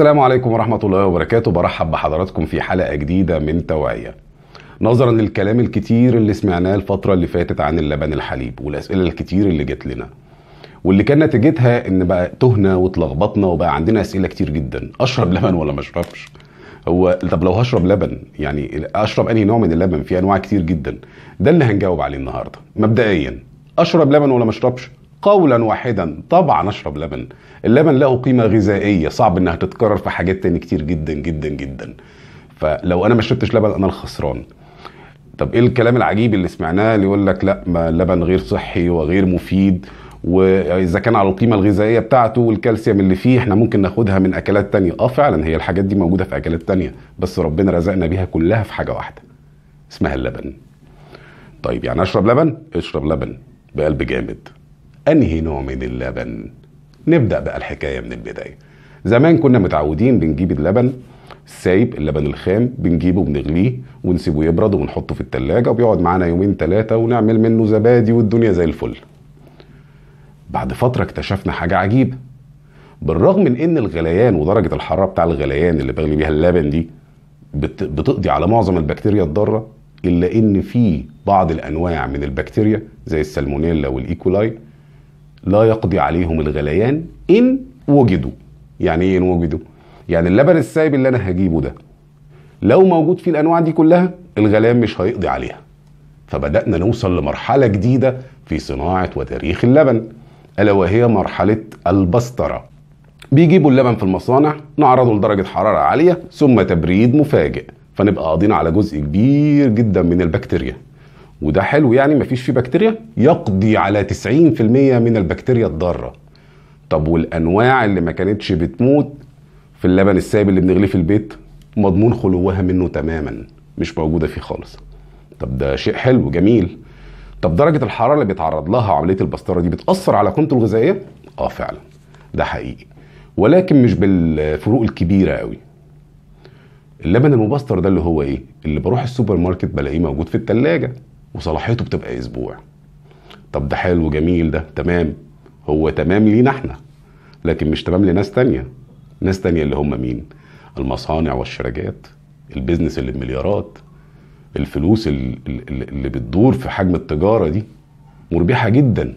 السلام عليكم ورحمة الله وبركاته برحب بحضراتكم في حلقة جديدة من توعية نظرا للكلام الكتير اللي سمعناه الفترة اللي فاتت عن اللبن الحليب والأسئلة الكتير اللي جت لنا واللي كان نتيجتها ان بقى تهنا وتلخبطنا وبقى عندنا اسئله كتير جدا اشرب لبن ولا ما اشربش هو طب لو هشرب لبن يعني اشرب انهي نوع من اللبن في انواع كتير جدا ده اللي هنجاوب عليه النهارده مبدئيا اشرب لبن ولا ما اشربش قولا واحدا طبعا اشرب لبن اللبن له قيمه غذائيه صعب انها تتكرر في حاجات تاني كتير جدا جدا جدا فلو انا ما شربتش لبن انا الخسران طب ايه الكلام العجيب اللي سمعناه اللي يقول لك لا ما اللبن غير صحي وغير مفيد واذا كان على القيمه الغذائيه بتاعته والكالسيوم اللي فيه احنا ممكن ناخدها من اكلات تانية اه فعلا هي الحاجات دي موجوده في اكلات تانية بس ربنا رزقنا بيها كلها في حاجه واحده اسمها اللبن طيب يعني اشرب لبن اشرب لبن بقلب جامد انهي نوع من اللبن نبدا بقى الحكايه من البدايه زمان كنا متعودين بنجيب اللبن السايب اللبن الخام بنجيبه بنغليه ونسيبه يبرد ونحطه في التلاجة وبيقعد معانا يومين ثلاثة ونعمل منه زبادي والدنيا زي الفل بعد فترة اكتشفنا حاجة عجيبة بالرغم من ان الغليان ودرجة الحرارة بتاع الغليان اللي بغلي بيها اللبن دي بتقضي على معظم البكتيريا الضارة الا ان في بعض الانواع من البكتيريا زي السالمونيلا والايكولاي لا يقضي عليهم الغليان إن وجدوا يعني إيه إن وجدوا؟ يعني اللبن السايب اللي أنا هجيبه ده لو موجود فيه الأنواع دي كلها الغليان مش هيقضي عليها فبدأنا نوصل لمرحلة جديدة في صناعة وتاريخ اللبن ألا وهي مرحلة البسطرة بيجيبوا اللبن في المصانع نعرضه لدرجة حرارة عالية ثم تبريد مفاجئ فنبقى قاضين على جزء كبير جدا من البكتيريا وده حلو يعني مفيش فيه بكتيريا يقضي على 90% من البكتيريا الضاره طب والانواع اللي ما كانتش بتموت في اللبن السائب اللي بنغليه في البيت مضمون خلوها منه تماما مش موجوده فيه خالص طب ده شيء حلو جميل طب درجه الحراره اللي بيتعرض لها عمليه البستره دي بتاثر على قيمته الغذائيه اه فعلا ده حقيقي ولكن مش بالفروق الكبيره قوي اللبن المبستر ده اللي هو ايه اللي بروح السوبر ماركت بلاقيه موجود في التلاجة وصلاحيته بتبقى اسبوع طب ده حلو جميل ده تمام هو تمام لينا احنا لكن مش تمام لناس تانية ناس تانية اللي هم مين المصانع والشركات البيزنس اللي بمليارات الفلوس اللي, اللي بتدور في حجم التجارة دي مربحة جدا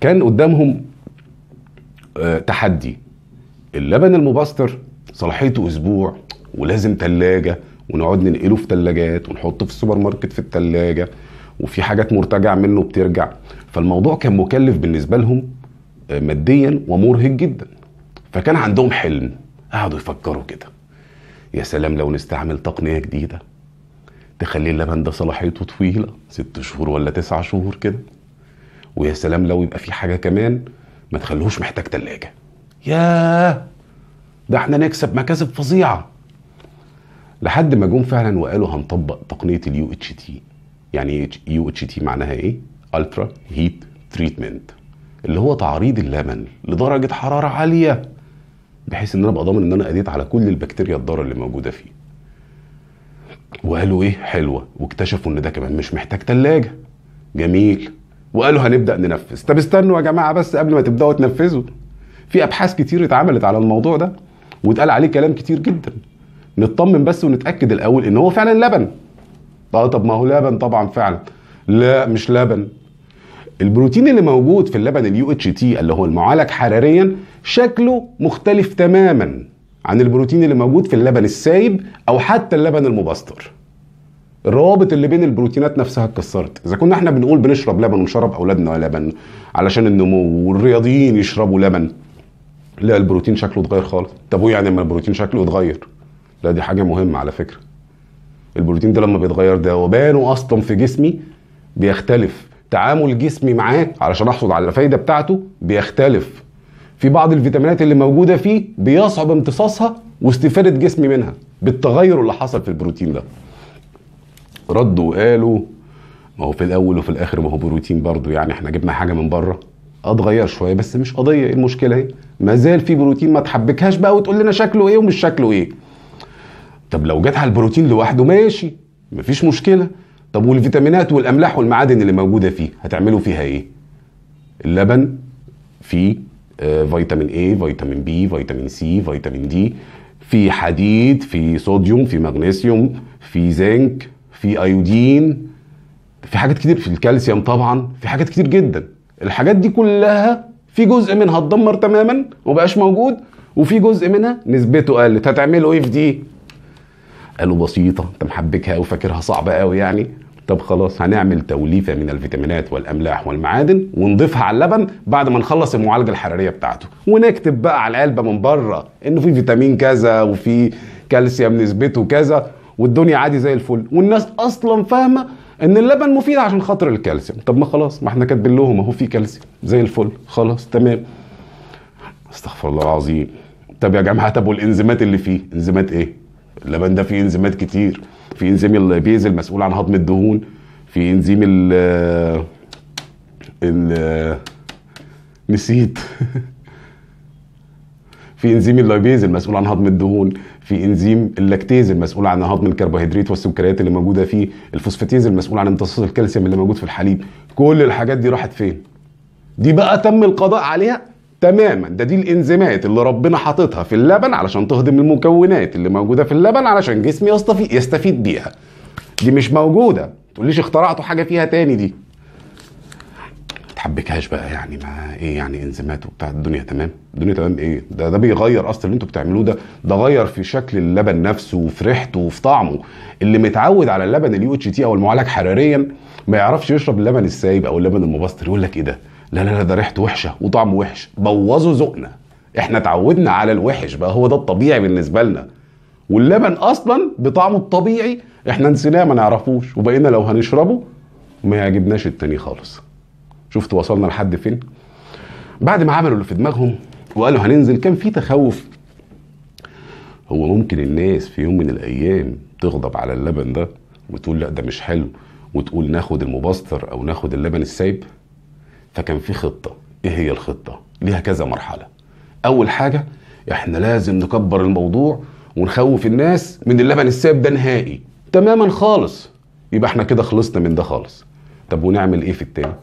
كان قدامهم آه، تحدي اللبن المبستر صلاحيته اسبوع ولازم تلاجة ونقعد ننقله في ثلاجات ونحطه في السوبر ماركت في الثلاجه وفي حاجات مرتجع منه بترجع فالموضوع كان مكلف بالنسبه لهم آه، ماديا ومرهق جدا فكان عندهم حلم قعدوا يفكروا كده يا سلام لو نستعمل تقنيه جديده تخلي اللبن ده صلاحيته طويله ست شهور ولا تسع شهور كده ويا سلام لو يبقى في حاجه كمان ما تخليهوش محتاج تلاجه ياه ده احنا نكسب مكاسب فظيعه لحد ما جم فعلا وقالوا هنطبق تقنيه اليو اتش تي يعني يو اتش تي معناها ايه الترا هيت تريتمنت اللي هو تعريض اللبن لدرجه حراره عاليه بحيث ان انا ابقى ضامن ان انا اديت على كل البكتيريا الضاره اللي موجوده فيه وقالوا ايه حلوه واكتشفوا ان ده كمان مش محتاج تلاجه جميل وقالوا هنبدا ننفذ طب استنوا يا جماعه بس قبل ما تبداوا تنفذوا في ابحاث كتير اتعملت على الموضوع ده واتقال عليه كلام كتير جدا نطمن بس ونتاكد الاول ان هو فعلا لبن آه، طب ما هو لبن طبعا فعلا لا مش لبن البروتين اللي موجود في اللبن اليو اتش تي اللي هو المعالج حراريا شكله مختلف تماما عن البروتين اللي موجود في اللبن السايب او حتى اللبن المبستر الروابط اللي بين البروتينات نفسها اتكسرت اذا كنا احنا بنقول بنشرب لبن ونشرب اولادنا لبن علشان النمو والرياضيين يشربوا لبن لا البروتين شكله اتغير خالص طب وايه يعني لما البروتين شكله اتغير لا دي حاجه مهمه على فكره البروتين ده لما بيتغير ذوبانه اصلا في جسمي بيختلف تعامل جسمي معاه علشان احصل على الفايده بتاعته بيختلف في بعض الفيتامينات اللي موجوده فيه بيصعب امتصاصها واستفاده جسمي منها بالتغير اللي حصل في البروتين ده ردوا وقالوا ما هو في الاول وفي الاخر ما هو بروتين برضه يعني احنا جبنا حاجه من بره اتغير شويه بس مش قضيه ايه المشكله اهي ما زال في بروتين ما تحبكهاش بقى وتقول لنا شكله ايه ومش شكله ايه طب لو جت على البروتين لوحده ماشي مفيش مشكله طب والفيتامينات والاملاح والمعادن اللي موجوده فيه هتعملوا فيها ايه اللبن فيه آه فيتامين A فيتامين B فيتامين C فيتامين D في حديد في صوديوم في مغنيسيوم في زنك في ايودين في حاجات كتير في الكالسيوم طبعا في حاجات كتير جدا الحاجات دي كلها في جزء منها اتدمر تماما وبقاش موجود وفي جزء منها نسبته قلت هتعملوا ايه في دي قالوا بسيطه انت محبكها وفاكرها فاكرها صعبه قوي يعني طب خلاص هنعمل توليفه من الفيتامينات والاملاح والمعادن ونضيفها على اللبن بعد ما نخلص المعالجه الحراريه بتاعته ونكتب بقى على العلبه من بره انه في فيتامين كذا وفي كالسيوم نسبته كذا والدنيا عادي زي الفل والناس اصلا فاهمه ان اللبن مفيد عشان خاطر الكالسيوم طب ما خلاص ما احنا كاتبين لهم اهو في كالسيوم زي الفل خلاص تمام استغفر الله العظيم طب يا جماعه طب والانزيمات اللي فيه انزيمات ايه اللبن ده فيه انزيمات كتير في انزيم البيز المسؤول عن هضم الدهون في انزيم ال ال نسيت في انزيم اللايبيز المسؤول عن هضم الدهون في انزيم اللاكتيز المسؤول عن هضم الكربوهيدرات والسكريات اللي موجوده فيه الفوسفاتيز المسؤول عن امتصاص الكالسيوم اللي موجود في الحليب كل الحاجات دي راحت فين دي بقى تم القضاء عليها تماما ده دي الانزيمات اللي ربنا حاططها في اللبن علشان تهضم المكونات اللي موجوده في اللبن علشان جسمي يستفيد يستفيد بيها دي مش موجوده تقوليش اخترعتوا حاجه فيها تاني دي تحبكهاش بقى يعني ما ايه يعني انزيمات وبتاع الدنيا تمام الدنيا تمام ايه ده ده بيغير اصلا اللي انتوا بتعملوه ده ده غير في شكل اللبن نفسه وفي ريحته وفي طعمه اللي متعود على اللبن اليو اتش تي او المعالج حراريا ما يعرفش يشرب اللبن السايب او اللبن المبستر يقول لك ايه ده لا لا لا ده ريحته وحشه وطعمه وحش بوظوا ذوقنا احنا اتعودنا على الوحش بقى هو ده الطبيعي بالنسبه لنا واللبن اصلا بطعمه الطبيعي احنا نسيناه ما نعرفوش وبقينا لو هنشربه ما يعجبناش التاني خالص شفت وصلنا لحد فين بعد ما عملوا اللي في دماغهم وقالوا هننزل كان في تخوف هو ممكن الناس في يوم من الايام تغضب على اللبن ده وتقول لا ده مش حلو وتقول ناخد المبستر او ناخد اللبن السايب فكان في خطة ايه هي الخطة ليها كذا مرحلة اول حاجة احنا لازم نكبر الموضوع ونخوف الناس من اللبن الساب ده نهائي تماما خالص يبقى احنا كده خلصنا من ده خالص طب ونعمل ايه في التاني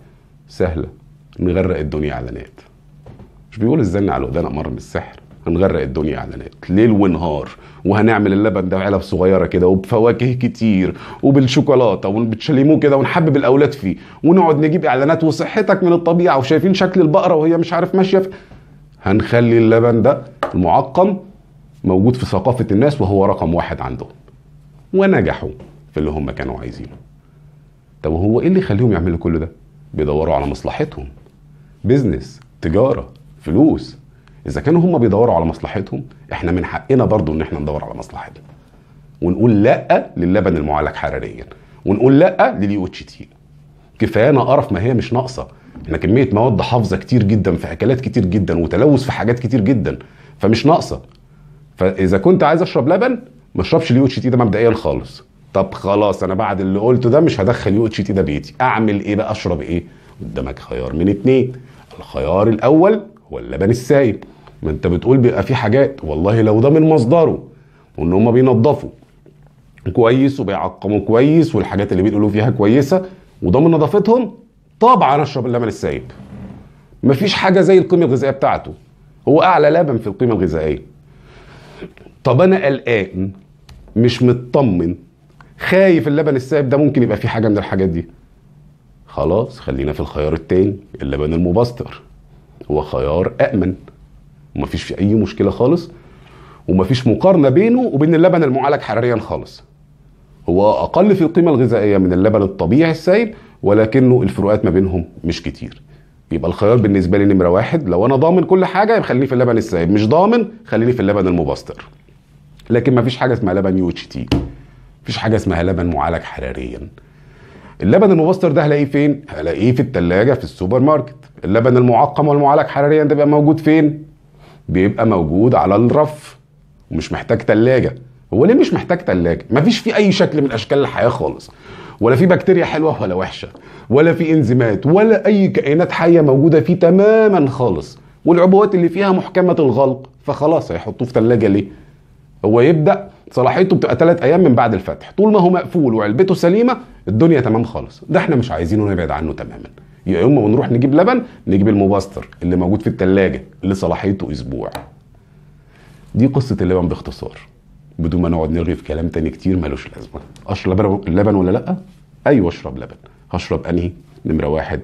سهلة نغرق الدنيا اعلانات مش بيقول الزن على الودان امر من السحر هنغرق الدنيا اعلانات ليل ونهار وهنعمل اللبن ده علب صغيره كده وبفواكه كتير وبالشوكولاته وبتشليموه كده ونحبب الاولاد فيه ونقعد نجيب اعلانات وصحتك من الطبيعه وشايفين شكل البقره وهي مش عارف ماشيه في... هنخلي اللبن ده المعقم موجود في ثقافه الناس وهو رقم واحد عندهم ونجحوا في اللي هم كانوا عايزينه طب وهو ايه اللي يخليهم يعملوا كل ده بيدوروا على مصلحتهم بيزنس تجاره فلوس اذا كانوا هم بيدوروا على مصلحتهم احنا من حقنا برضو ان احنا ندور على مصلحتنا ونقول لا للبن المعالج حراريا ونقول لا لليو اتش تي كفايه انا قرف ما هي مش ناقصه احنا كميه مواد حافظه كتير جدا في اكلات كتير جدا وتلوث في حاجات كتير جدا فمش ناقصه فاذا كنت عايز اشرب لبن ما اشربش اليو اتش تي ده مبدئيا خالص طب خلاص انا بعد اللي قلته ده مش هدخل يو اتش تي ده بيتي اعمل ايه بقى اشرب ايه قدامك خيار من اتنين الخيار الاول هو اللبن ما انت بتقول بيبقى في حاجات والله لو ده من مصدره وان هم بينضفوا كويس وبيعقموا كويس والحاجات اللي بيقولوا فيها كويسه وده من نظافتهم طبعا اشرب اللبن السائب مفيش حاجه زي القيمه الغذائيه بتاعته هو اعلى لبن في القيمه الغذائيه طب انا قلقان مش مطمن خايف اللبن السائب ده ممكن يبقى فيه حاجه من الحاجات دي خلاص خلينا في الخيار التاني اللبن المبستر هو خيار أأمن ومفيش في أي مشكلة خالص ومفيش مقارنة بينه وبين اللبن المعالج حراريا خالص هو أقل في القيمة الغذائية من اللبن الطبيعي السائل ولكنه الفروقات ما بينهم مش كتير يبقى الخيار بالنسبة لي نمرة واحد لو أنا ضامن كل حاجة يخليني خليني في اللبن السائل مش ضامن خليني في اللبن المبستر لكن مفيش حاجة اسمها لبن يو اتش تي مفيش حاجة اسمها لبن معالج حراريا اللبن المبستر ده هلاقيه فين هلاقيه في التلاجة في السوبر ماركت اللبن المعقم والمعالج حراريا ده بيبقى موجود فين بيبقى موجود على الرف ومش محتاج تلاجة هو ليه مش محتاج ما مفيش فيه اي شكل من اشكال الحياه خالص ولا في بكتيريا حلوه ولا وحشه ولا في انزيمات ولا اي كائنات حيه موجوده فيه تماما خالص والعبوات اللي فيها محكمه الغلق فخلاص هيحطوه في تلاجة ليه هو يبدا صلاحيته بتبقى ثلاث ايام من بعد الفتح طول ما هو مقفول وعلبته سليمه الدنيا تمام خالص ده احنا مش عايزينه نبعد عنه تماما يا اما بنروح نجيب لبن نجيب المبستر اللي موجود في الثلاجه اللي صلاحيته اسبوع دي قصه اللبن باختصار بدون ما نقعد نرغي في كلام تاني كتير ملوش لازمه اشرب لبن ولا لا ايوه اشرب لبن هشرب انهي نمره واحد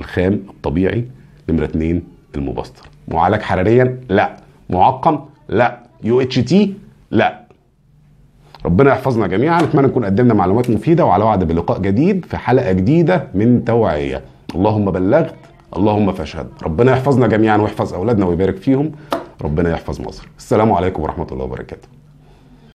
الخام الطبيعي نمره اتنين المبستر معالج حراريا لا معقم لا يو اتش تي لا ربنا يحفظنا جميعا اتمنى نكون قدمنا معلومات مفيده وعلى وعد بلقاء جديد في حلقه جديده من توعيه اللهم بلغت اللهم فاشهد ربنا يحفظنا جميعا ويحفظ اولادنا ويبارك فيهم ربنا يحفظ مصر السلام عليكم ورحمه الله وبركاته